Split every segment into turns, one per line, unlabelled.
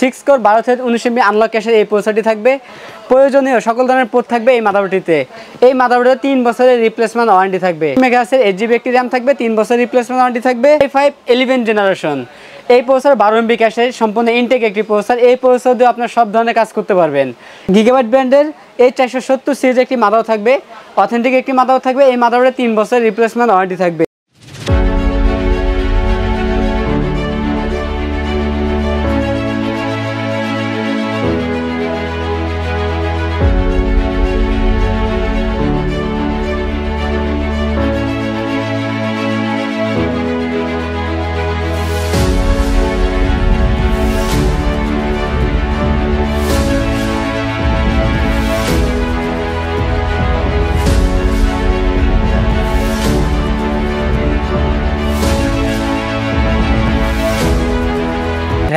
Six core বারো থেকে উনিশ এমবি আনলক ক্যাশের এই প্রসেসরটি থাকবে প্রয়োজনীয় সকল ধরনের পোর্ট থাকবে এই মাদারবোর্ডটিতে এই মাদারবোর্ডে তিন বছরের রিপ্লেসমেন্ট ওয়ারেন্টি থাকবে মেগাহাসের এইট জিবি একটি র্যাম থাকবে তিন বছরের রিপ্লেসমেন্ট ওয়ারেন্টি থাকবে ফাইভ ইলেভেন জেনারেশন এই প্রসেসর বারো এমবি ক্যাশের সম্পূর্ণ ইনটেক একটি পোস্টার এই প্রসেসর দিয়ে আপনার সব ধরনের কাজ করতে পারবেন গিগাবাইট ব্র্যান্ডের এই চারশো সত্তর সিরিজ একটি মাদাও থাকবে অথেন্টিক একটি মাদাও থাকবে এই মাদারবোর্ডে তিন বছরের রিপ্লেসমেন্ট ওয়ারেন্টি থাকবে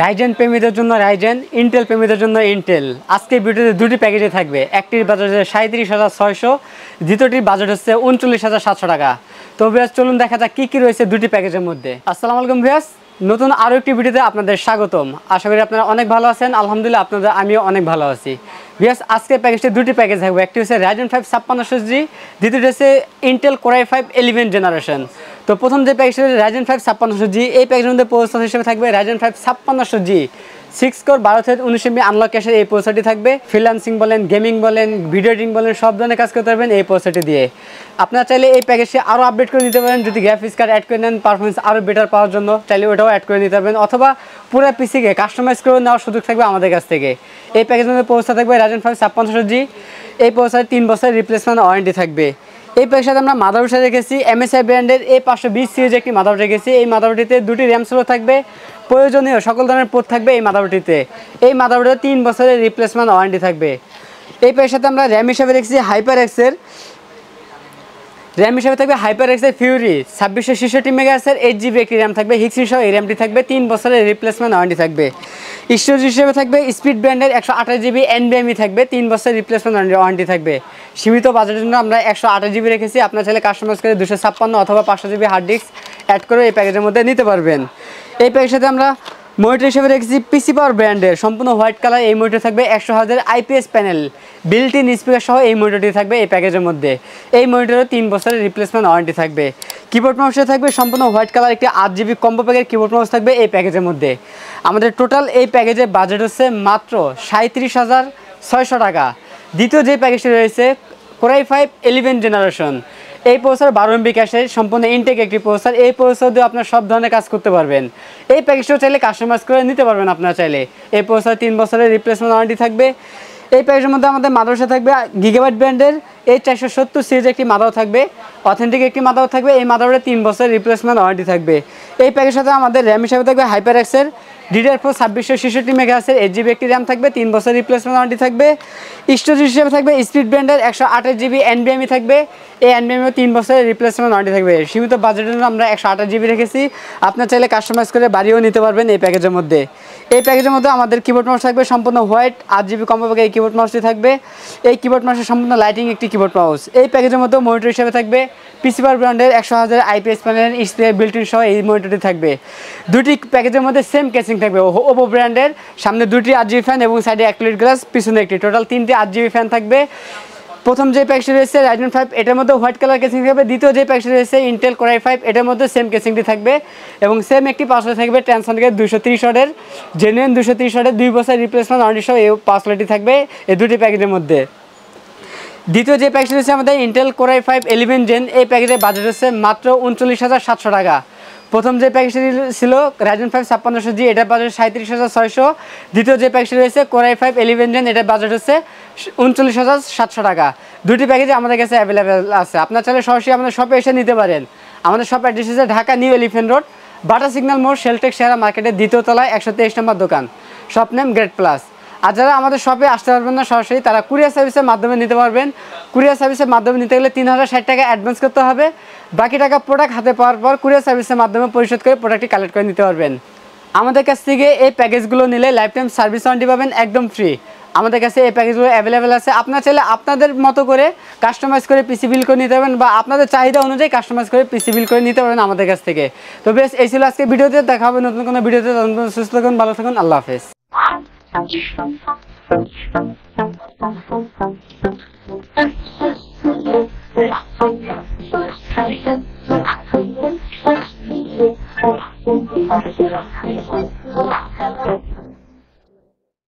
রাইজেন প্রেমীদের জন্য রাইজেন ইন্টেল প্রেমীদের জন্য ইন্টেল আজকে ভিডিওতে দুটি প্যাকেজে থাকবে একটির বাজেট হচ্ছে সাঁত্রিশ হাজার ছয়শো দ্বিতীয়টির বাজেট হচ্ছে উনচল্লিশ হাজার সাতশো টাকা তো ভিয়াস চলুন দেখা যাক কী কী রয়েছে দুটি প্যাকেজের মধ্যে আসসালামু আলাইকুম ভিয়াস নতুন আরও একটি ভিডিওতে আপনাদের স্বাগতম আশা করি আপনারা অনেক ভালো আছেন আলহামদুলিল্লাহ আপনাদের আমিও অনেক ভালো আছি ভিয়াস আজকের প্যাকেজটি দুটি প্যাকেজ থাকবে একটি হচ্ছে রাইজেন ফাইভ ছাপ্পান্নশো জি দ্বিতীয়টি হচ্ছে Intel core i five eleven generation তো প্রথম যে প্যাকেজটা রাইজেন ফাইভ ছাপ্পান্নশো জি এই প্যাকেজের মধ্যে প্রসেসর হিসেবে থাকবে রাইজেন ফাইভ ছাপ্পান্নশো জি সিক্স কোর বারো থেকে উনিশ এমবি আনলক ক্যাশের এই প্রসেসরটি থাকবে ফ্রিলান্সিং বলেন গেমিং বলেন ভিডিও এডিটিং বলেন সব ধরনের কাজ করতে পারবেন এই প্রসেসরটি দিয়ে আপনারা চাইলে এই প্যাকেজটি আরও আপডেট করে নিতে পারেন যদি গ্রাফিক্স কার্ড অ্যাড করে নেন পারফরমেন্স আরও বেটার পাওয়ার জন্য চাইলে ওটাও অ্যাড করে নিতে পারবেন অথবা পুরো পিসিকে কাস্টমাইজ করে নেওয়ার সুযোগ থাকবে আমাদের কাছ থেকে এই প্যাকেজের মধ্যে প্রসেসর থাকবে রাইজেন ফাইভ ছাপ্পান্নশো জি এই প্রসেসর তিন বছরের রিপ্লেসমেন্ট ওয়ারেন্টি থাকবে এই সাথে আমরা মাদারবোর্ড রেখেছি এমএসআই ব্র্যান্ডের এ পাঁচশো বিশ সিরিজ একটি মাদারবোর্ড রেখেছি এই মাদারবোর্ডটিতে দুটি র্যাম স্লো থাকবে প্রয়োজনীয় সকল ধরনের পোর্ট থাকবে এই মাদারবোর্ডটিতে এই মাদারবোর্ডে তিন বছরের রিপ্লেসমেন্ট ওয়ারেন্টি থাকবে এই পেশাতে আমরা র্যাম হিসাবে রেখেছি হাইপার এক্সের র্যাম হিসাবে থাকবে হাইপার এক্সের ফিউরি ছাব্বিশশো ছেষট্টি মেগা এক্সের এইট জিবি একটি র্যাম থাকবে হিক্সিন সহ এই র্যামটি থাকবে তিন বছরের রিপ্লেসমেন্ট ওয়ারেন্টি থাকবে স্টোরেজ হিসেবে থাকবে স্পিড ব্র্যান্ডের একশো আঠাশ জিবি এনবিএমই থাকবে তিন বছর রিপ্লেসমেন্ট ওয়ারেন্টি থাকবে সীমিত বাজেটের জন্য আমরা একশো আঠাশ জিবি রেখেছি আপনার ছেলে কাস্টমাইজ করে দুশো ছাপ্পান্ন অথবা পাঁচশো জিবি হার্ড ডিস্ক অ্যাড করে এই প্যাকেজের মধ্যে নিতে পারবেন এই প্যাকেজের সাথে আমরা মনিটর হিসেবে রেখেছি পিসি পাওয়ার ব্র্যান্ডের সম্পূর্ণ হোয়াইট কালার এই মনিটর থাকবে একশো হাজার IPS panel built in speaker সহ এই মনিটরটি থাকবে এই প্যাকেজের মধ্যে এই মনিটরে তিন বছরের রিপ্লেসমেন্ট ওয়ারেন্টি থাকবে কিবোর্ড মাউসে থাকবে সম্পূর্ণ হোয়াইট কালার একটি আট জিবি কম্বো প্যাকের কিবোর্ড মাউস থাকবে এই প্যাকেজের মধ্যে আমাদের টোটাল এই প্যাকেজের বাজেট হচ্ছে মাত্র সাঁত্রিশ হাজার ছয়শো টাকা দ্বিতীয় যে প্যাকেজটি রয়েছে কোরাই ফাইভ ইলেভেন জেনারেশন এই প্রসার বারো এমবি ক্যাশের সম্পূর্ণ ইনটেক একটি প্রসার এই প্রসেসর দিয়ে আপনার সব ধরনের কাজ করতে পারবেন এই প্যাকেজটিও চাইলে কাস্টমাইজ করে নিতে পারবেন আপনার চাইলে এই প্রসার তিন বছরের রিপ্লেসমেন্ট ওয়ারেন্টি থাকবে এই প্যাকেজের মধ্যে আমাদের মাদারসা থাকবে গিগাবাইট ব্র্যান্ডের এই চারশো সত্তর সিরিজ একটি মাদাও থাকবে অথেন্টিক একটি মাদাও থাকবে এই মাদাওটা তিন বছর রিপ্লেসমেন্ট ওয়ারেন্টি থাকবে এই প্যাকের সাথে আমাদের র্যাম হিসাবে থাকবে হাইপার এক্সের ডিডিআর ফোর ছাব্বিশশো ছেষট্টি মেগা আছে এইট জিবি একটি র্যাম থাকবে তিন বছর রিপ্লেসমেন্ট ওয়ারেন্টি থাকবে স্টোরেজ হিসেবে থাকবে স্পিড ব্র্যান্ডের একশো আঠাশ জিবি এনবিএমই থাকবে এই এনবিএমও তিন বছরের রিপ্লেসমেন্ট ওয়ারেন্টি থাকবে সীমিত বাজেটের জন্য আমরা একশো আঠাশ জিবি রেখেছি আপনার চাইলে কাস্টমাইজ করে বাড়িও নিতে পারবেন এই প্যাকেজের মধ্যে এই প্যাকেজের মধ্যে আমাদের কিবোর্ড মাউস থাকবে সম্পূর্ণ হোয়াইট আট জিবি কমপক্ষে এই কিবোর্ড মাউসটি থাকবে এই কিবোর্ড মাউসের সম্পূর্ণ লাইটিং একটি কিবোর্ড মাউস এই প্যাকেজের মধ্যে মনিটর হিসেবে থাকবে পিসিপার ব্র্যান্ডের একশো হাজার আইপিএস প্যানেল স্প্রে বিল্টিন সহ এই মনিটরটি থাকবে দুটি প্যাকেজের মধ্যে সেম কেসিং থাকবে ওপো ব্র্যান্ডের সামনে দুটি আট জিবি ফ্যান এবং সাইডে এক প্লেট গ্লাস পিছনে একটি টোটাল তিনটি আট জিবি ফ্যান থাকবে প্রথম যে প্যাকটি রয়েছে রাইডেন ফাইভ এটার মধ্যে হোয়াইট কালার কেসিং থাকবে দ্বিতীয় যে প্যাকটি রয়েছে ইন্টেল কোরাই ফাইভ এটার মধ্যে সেম কেসিংটি থাকবে এবং সেম একটি পাসওয়ার্ড থাকবে ট্যানসনিকের দুশো ত্রিশ অর্ডের জেনুইন দুশো ত্রিশ অর্ডের দুই বছর রিপ্লেসমেন্ট অর্ডার সহ এই পাসওয়ার্ডটি থাকবে এই দুটি প্যাকেজের মধ্যে দ্বিতীয় যে প্যাকটি রয়েছে আমাদের Intel core i five eleven gen এই প্যাকেজের বাজেট হচ্ছে মাত্র উনচল্লিশ হাজার সাতশো টাকা প্রথম যে প্যাকেজটি ছিল রাইজন ফাইভ ছাপ্পান্নশো জি এটার বাজেট সাঁত্রিশ হাজার ছয়শো দ্বিতীয় যে প্যাকেজটি রয়েছে কোরাই ফাইভ এলিভেন জেন এটার বাজেট হচ্ছে উনচল্লিশ হাজার সাতশো টাকা দুটি প্যাকেজ আমাদের কাছে অ্যাভেলেবেল আছে আপনার চাইলে সরাসরি আমাদের শপে এসে নিতে পারেন আমাদের শপ অ্যাড্রেস হচ্ছে Dhaka New Elephant Road Bata signal মোড় শেলটেক শেয়ার মার্কেটের দ্বিতীয় তলায় একশো তেইশ নম্বর দোকান শপ নেম গ্রেট প্লাস আর যারা আমাদের শপে আসতে পারবেন না সরাসরি তারা কুরিয়ার সার্ভিসের মাধ্যমে নিতে পারবেন কুরিয়ার সার্ভিসের মাধ্যমে নিতে গেলে তিন হাজার ষাট টাকা অ্যাডভান্স করতে হবে বাকি টাকা প্রোডাক্ট হাতে পাওয়ার পর কুরিয়ার সার্ভিসের মাধ্যমে পরিশোধ করে প্রোডাক্টটি কালেক্ট করে নিতে পারবেন আমাদের কাছ থেকে এই প্যাকেজগুলো নিলে লাইফ টাইম সার্ভিস ওয়ারেন্টি পাবেন একদম ফ্রি আমাদের কাছে এই প্যাকেজগুলো অ্যাভেলেবেল আছে আপনার চাইলে আপনাদের মতো করে কাস্টমাইজ করে পিসি বিল করে নিতে পারবেন বা আপনাদের চাহিদা অনুযায়ী কাস্টমাইজ করে পিসি বিল করে নিতে পারবেন আমাদের কাছ থেকে তো বেশ এই ছিল আজকে ভিডিওতে দেখা হবে নতুন কোনো ভিডিওতে সুস্থ থাকুন ভালো থাকুন আল্লাহ হাফেজ Thank you.